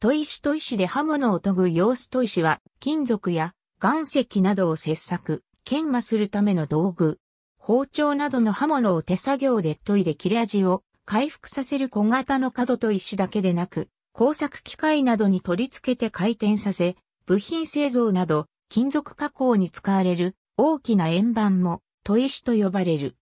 砥石砥石で刃物を研ぐ様子砥石は、金属や岩石などを切削、研磨するための道具。包丁などの刃物を手作業で研いで切れ味を回復させる小型の角と石だけでなく、工作機械などに取り付けて回転させ、部品製造など金属加工に使われる大きな円盤も砥石と呼ばれる。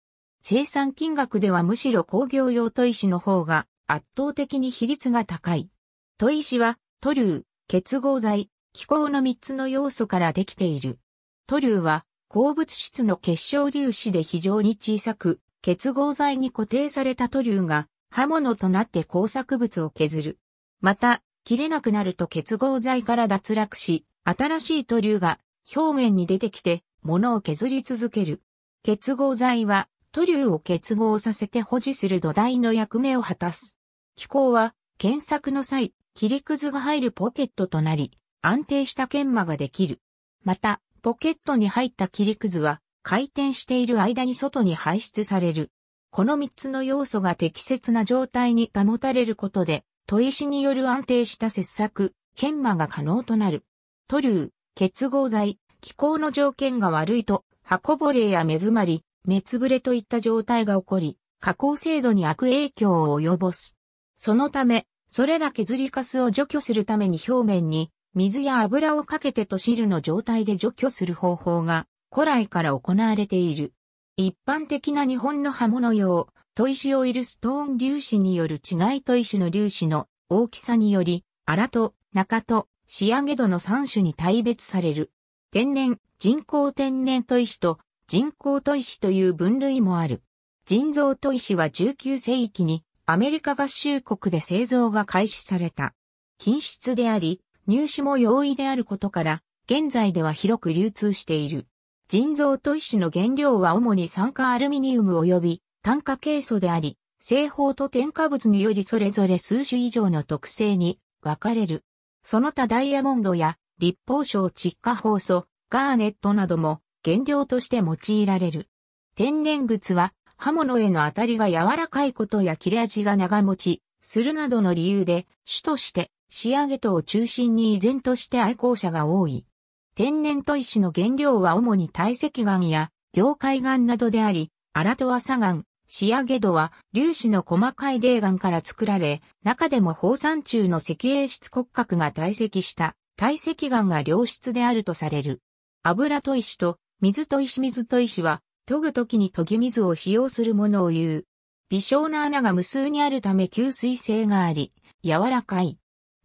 生産金額ではむしろ工業用砥石の方が圧倒的に比率が高い。砥石は、塗流、結合剤、気候の3つの要素からできている。塗流は、鉱物質の結晶粒子で非常に小さく、結合剤に固定された塗流が、刃物となって工作物を削る。また、切れなくなると結合剤から脱落し、新しい塗流が表面に出てきて、物を削り続ける。結合剤は、塗流を結合させて保持する土台の役目を果たす。気候は、検索の際、切りくずが入るポケットとなり、安定した研磨ができる。また、ポケットに入った切りくずは、回転している間に外に排出される。この3つの要素が適切な状態に保たれることで、砥石による安定した切削、研磨が可能となる。塗流、結合剤、気候の条件が悪いと、刃こぼれや目詰まり、目つぶれといった状態が起こり、加工精度に悪影響を及ぼす。そのため、それら削りカスを除去するために表面に水や油をかけてと汁の状態で除去する方法が古来から行われている。一般的な日本の刃物用、砥石をいるストーン粒子による違い砥石の粒子の大きさにより、荒と中と仕上げ度の3種に大別される。天然、人工天然砥石と人工砥石という分類もある。人造砥石は19世紀にアメリカ合衆国で製造が開始された。品質であり、入手も容易であることから、現在では広く流通している。人造砥石の原料は主に酸化アルミニウム及び炭化ケイ素であり、製法と添加物によりそれぞれ数種以上の特性に分かれる。その他ダイヤモンドや立方症窒化放素、ガーネットなども原料として用いられる。天然物は刃物への当たりが柔らかいことや切れ味が長持ちするなどの理由で、主として仕上げとを中心に依然として愛好者が多い。天然砥石の原料は主に堆積岩や凝灰岩などであり、荒戸砂岩、仕上げ土は粒子の細かい泥岩から作られ、中でも放散中の石英質骨格が堆積した堆積岩が良質であるとされる。油砥石と水砥石水砥石は研ぐ時に研ぎ水を使用するものを言う。微小な穴が無数にあるため吸水性があり、柔らかい。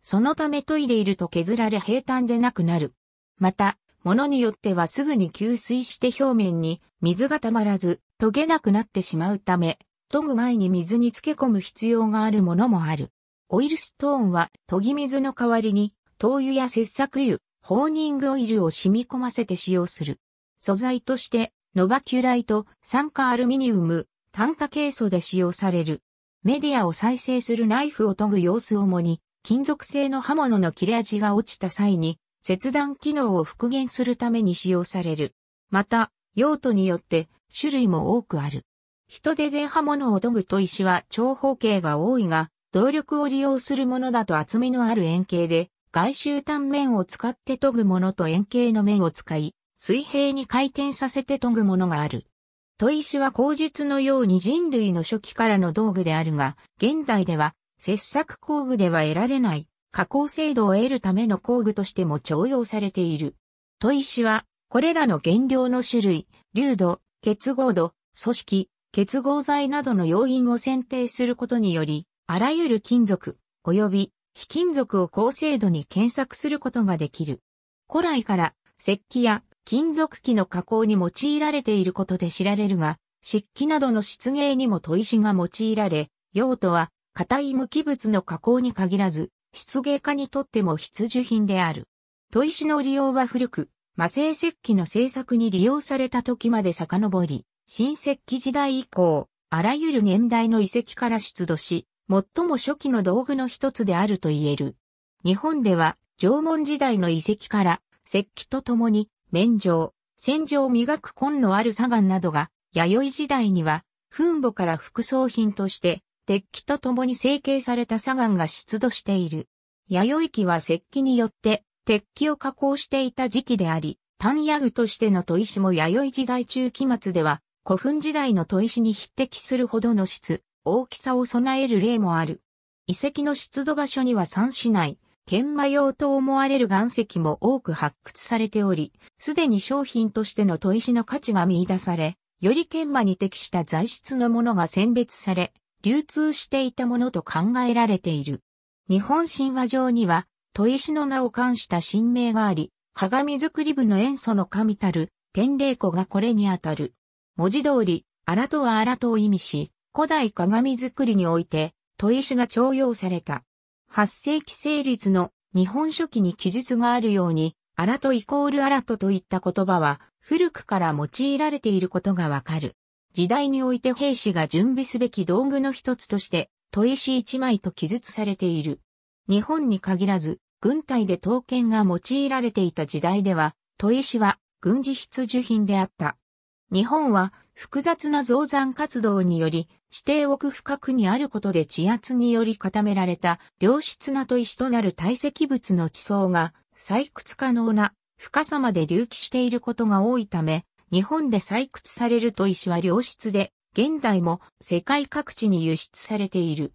そのため研いでいると削られ平坦でなくなる。また、物によってはすぐに吸水して表面に水がたまらず、研げなくなってしまうため、研ぐ前に水に漬け込む必要があるものもある。オイルストーンは研ぎ水の代わりに、灯油や切削油、ホーニングオイルを染み込ませて使用する。素材としてノバキュライト、酸化アルミニウム、炭化ケイ素で使用される。メディアを再生するナイフを研ぐ様子主に、金属製の刃物の切れ味が落ちた際に、切断機能を復元するために使用される。また、用途によって種類も多くある。人手で刃物を研ぐと石は長方形が多いが、動力を利用するものだと厚みのある円形で、外周端面を使って研ぐものと円形の面を使い、水平に回転させて研ぐものがある。砥石は口述のように人類の初期からの道具であるが、現代では切削工具では得られない加工精度を得るための工具としても重用されている。砥石は、これらの原料の種類、粒度、結合度、組織、結合剤などの要因を選定することにより、あらゆる金属、及び非金属を高精度に検索することができる。古来から、石器や金属器の加工に用いられていることで知られるが、漆器などの漆芸にも砥石が用いられ、用途は硬い無機物の加工に限らず、漆芸家にとっても必需品である。砥石の利用は古く、魔性石器の製作に利用された時まで遡り、新石器時代以降、あらゆる年代の遺跡から出土し、最も初期の道具の一つであると言える。日本では縄文時代の遺跡から石器とともに免状、戦場を磨く根のある砂岩などが、弥生時代には、墳墓から副葬品として、鉄器と共に成形された砂岩が出土している。弥生期は石器によって、鉄器を加工していた時期であり、単野具としての砥石も弥生時代中期末では、古墳時代の砥石に匹敵するほどの質、大きさを備える例もある。遺跡の出土場所には三市内、研磨用と思われる岩石も多く発掘されており、すでに商品としての砥石の価値が見出され、より研磨に適した材質のものが選別され、流通していたものと考えられている。日本神話上には、砥石の名を冠した神明があり、鏡作り部の塩素の神たる、天霊湖がこれにあたる。文字通り、荒とは荒とを意味し、古代鏡作りにおいて、砥石が徴用された。8世紀成立の日本書紀に記述があるように、アラトイコールアラトといった言葉は古くから用いられていることがわかる。時代において兵士が準備すべき道具の一つとして、砥石一枚と記述されている。日本に限らず、軍隊で刀剣が用いられていた時代では、砥石は軍事必需品であった。日本は複雑な造山活動により、指定奥深くにあることで地圧により固められた良質な砥石となる堆積物の基層が採掘可能な深さまで隆起していることが多いため、日本で採掘される砥石は良質で、現代も世界各地に輸出されている。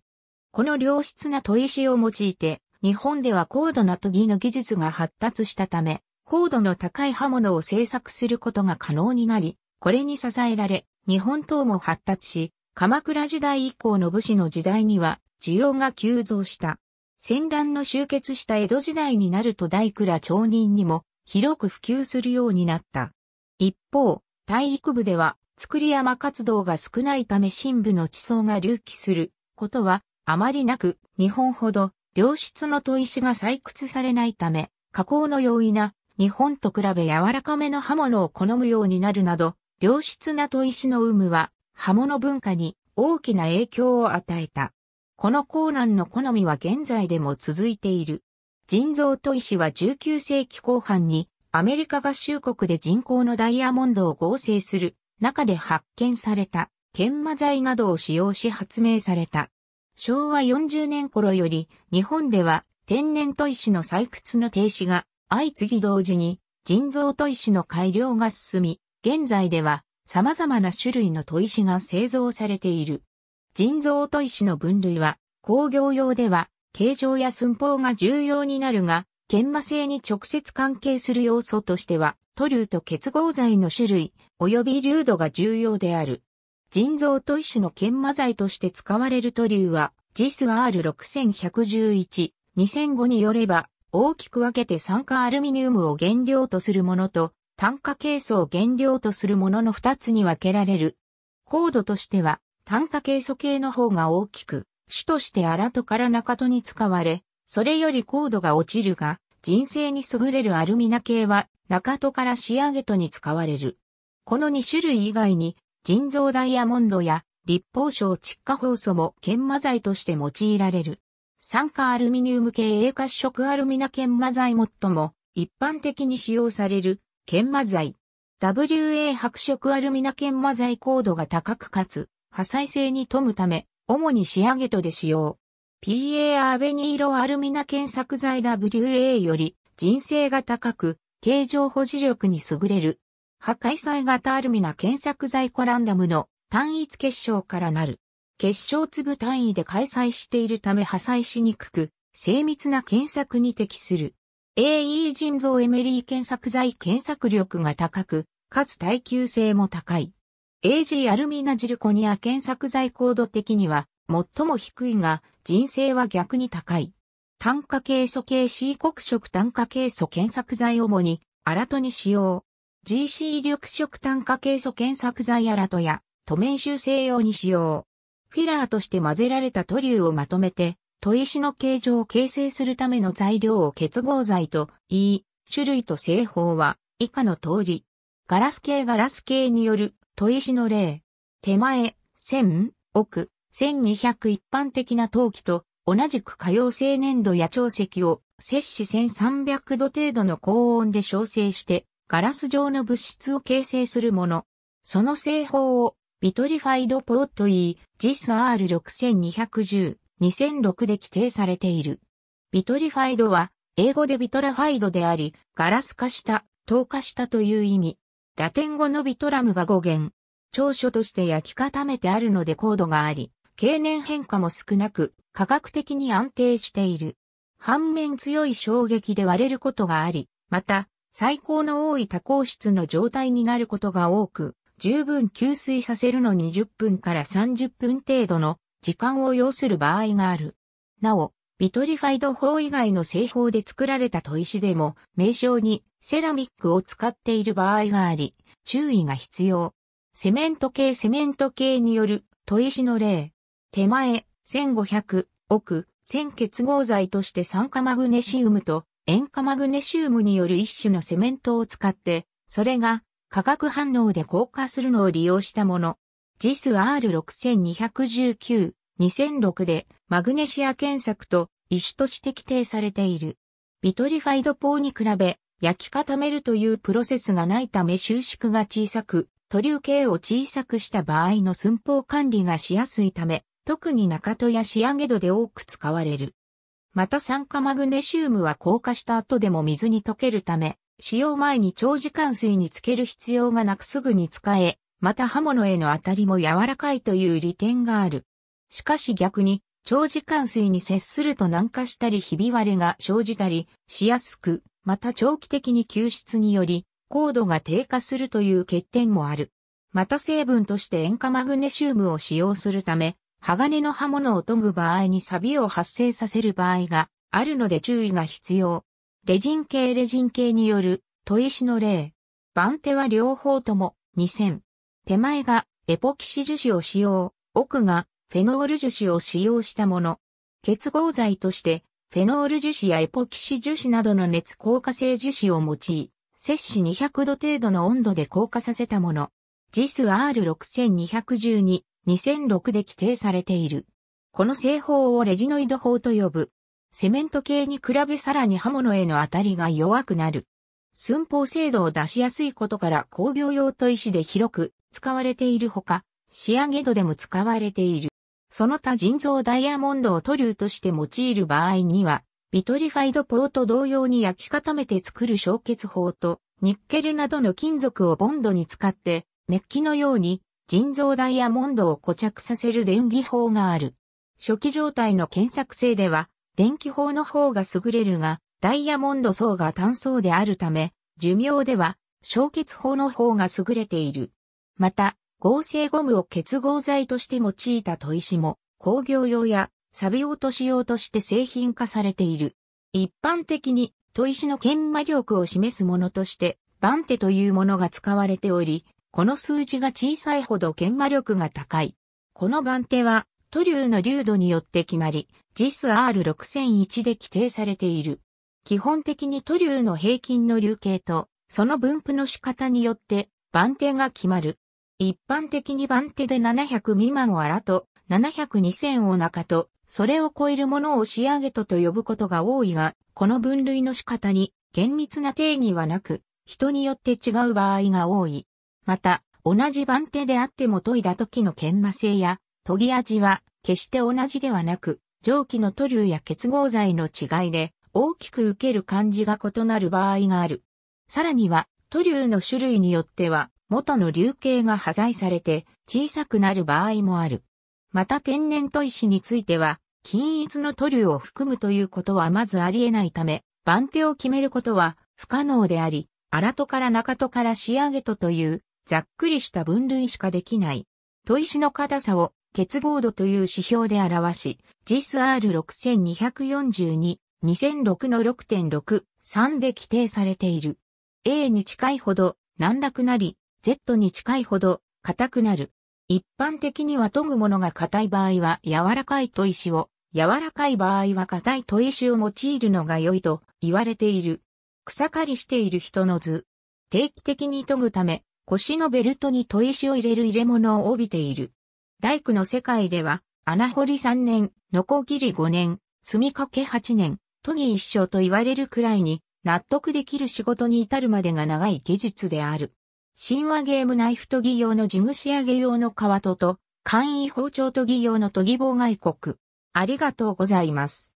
この良質な砥石を用いて、日本では高度な研ぎの技術が発達したため、高度の高い刃物を製作することが可能になり、これに支えられ、日本刀も発達し、鎌倉時代以降の武士の時代には需要が急増した。戦乱の終結した江戸時代になると大倉町人にも広く普及するようになった。一方、大陸部では作り山活動が少ないため新部の地層が隆起することはあまりなく日本ほど良質の砥石が採掘されないため加工の容易な日本と比べ柔らかめの刃物を好むようになるなど良質な砥石の有無は刃物文化に大きな影響を与えた。このコーナンの好みは現在でも続いている。人造砥石は19世紀後半にアメリカ合衆国で人工のダイヤモンドを合成する中で発見された研磨剤などを使用し発明された。昭和40年頃より日本では天然砥石の採掘の停止が相次ぎ同時に人造砥石の改良が進み、現在では様々な種類の砥石が製造されている。人造砥石の分類は、工業用では、形状や寸法が重要になるが、研磨性に直接関係する要素としては、塗流と結合剤の種類、及び粒度が重要である。人造砥石の研磨剤として使われる塗流は、JIS R6111、2005によれば、大きく分けて酸化アルミニウムを原料とするものと、単価イ素を原料とするものの2つに分けられる。高度としては、単価イ素系の方が大きく、種として荒戸から中戸に使われ、それより高度が落ちるが、人生に優れるアルミナ系は、中戸から仕上げ戸に使われる。この2種類以外に、人造ダイヤモンドや立方小窒化放素も研磨剤として用いられる。酸化アルミニウム系栄褐色アルミナ研磨剤最も一般的に使用される研磨剤。WA 白色アルミナ研磨剤高度が高くかつ、破砕性に富むため、主に仕上げとで使用。PA アベニーロアルミナ検索剤 WA より、人性が高く、形状保持力に優れる。破壊剤型アルミナ検索剤コランダムの単一結晶からなる。結晶粒単位で開催しているため破砕しにくく、精密な検索に適する。AE 腎臓エメリー検索剤検索力が高く、かつ耐久性も高い。AG アルミナジルコニア検索剤高度的には最も低いが、人性は逆に高い。炭化ケイ素系 C 黒色炭化ケイ素検索剤主にアラトに使用。GC 緑色炭化ケイ素検索剤アラトや、都面修正用に使用。フィラーとして混ぜられた塗料をまとめて、砥石の形状を形成するための材料を結合材と言い、種類と製法は以下の通り。ガラス系ガラス系による砥石の例。手前、1000、奥、1200一般的な陶器と同じく可用性粘土や長石を摂氏1300度程度の高温で焼成してガラス状の物質を形成するもの。その製法をビトリファイドポーと言い、ジス R6210 2006で規定されている。ビトリファイドは、英語でビトラファイドであり、ガラス化した、透過したという意味。ラテン語のビトラムが語源。長所として焼き固めてあるので高度があり、経年変化も少なく、価格的に安定している。反面強い衝撃で割れることがあり、また、最高の多い多孔質の状態になることが多く、十分吸水させるのに10分から30分程度の時間を要する場合がある。なお、ビトリファイド法以外の製法で作られた砥石でも、名称にセラミックを使っている場合があり、注意が必要。セメント系セメント系による砥石の例。手前、1500、奥、線結合剤として酸化マグネシウムと塩化マグネシウムによる一種のセメントを使って、それが化学反応で硬化するのを利用したもの。JISR6219、2006でマグネシア検索と石として規定されている。ビトリファイドポーに比べ、焼き固めるというプロセスがないため収縮が小さく、塗流形を小さくした場合の寸法管理がしやすいため、特に中戸や仕上げ戸で多く使われる。また酸化マグネシウムは硬化した後でも水に溶けるため、使用前に長時間水につける必要がなくすぐに使え、また刃物への当たりも柔らかいという利点がある。しかし逆に、長時間水に接すると軟化したりひび割れが生じたりしやすく、また長期的に吸出により、高度が低下するという欠点もある。また成分として塩化マグネシウムを使用するため、鋼の刃物を研ぐ場合に錆を発生させる場合があるので注意が必要。レジン系レジン系による砥石の例。番手は両方とも2000手前がエポキシ樹脂を使用、奥がフェノール樹脂を使用したもの。結合剤として、フェノール樹脂やエポキシ樹脂などの熱硬化性樹脂を用い、摂氏200度程度の温度で硬化させたもの。JIS R6212、2006で規定されている。この製法をレジノイド法と呼ぶ。セメント系に比べさらに刃物への当たりが弱くなる。寸法精度を出しやすいことから工業用と石で広く使われているほか、仕上げ度でも使われている。その他人造ダイヤモンドを塗料として用いる場合には、ビトリファイドポーと同様に焼き固めて作る焼結法と、ニッケルなどの金属をボンドに使って、メッキのように人造ダイヤモンドを固着させる電気法がある。初期状態の検索性では、電気法の方が優れるが、ダイヤモンド層が単層であるため、寿命では、消結法の方が優れている。また、合成ゴムを結合剤として用いた砥石も工業用や錆び落とし用として製品化されている。一般的に砥石の研磨力を示すものとしてバンテというものが使われており、この数字が小さいほど研磨力が高い。この番手は、塗流の粒度によって決まり、JISR6001 で規定されている。基本的に塗流の平均の流形と、その分布の仕方によって、番手が決まる。一般的に番手で700未満を荒と、7002000を中と、それを超えるものを仕上げとと呼ぶことが多いが、この分類の仕方に厳密な定義はなく、人によって違う場合が多い。また、同じ番手であっても研いだ時の研磨性や研ぎ味は決して同じではなく、蒸気の塗流や結合剤の違いで大きく受ける感じが異なる場合がある。さらには、塗流の種類によっては、元の流形が破材されて小さくなる場合もある。また天然砥石については、均一の塗料を含むということはまずあり得ないため、番手を決めることは不可能であり、荒戸から中戸から仕上げ戸という、ざっくりした分類しかできない。砥石の硬さを結合度という指標で表し、JISR6242、2006の6.6、3で規定されている。A に近いほど難なくなり、Z に近いほど硬くなる。一般的には研ぐものが硬い場合は柔らかい砥石を、柔らかい場合は硬い砥石を用いるのが良いと言われている。草刈りしている人の図。定期的に研ぐため、腰のベルトに砥石を入れる入れ物を帯びている。大工の世界では、穴掘り3年、ノコギリ5年、みかけ8年、研ぎ一生と言われるくらいに、納得できる仕事に至るまでが長い技術である。神話ゲームナイフ研ぎ用のグ仕上げ用の皮とと、簡易包丁研ぎ用の研ぎ棒外国。ありがとうございます。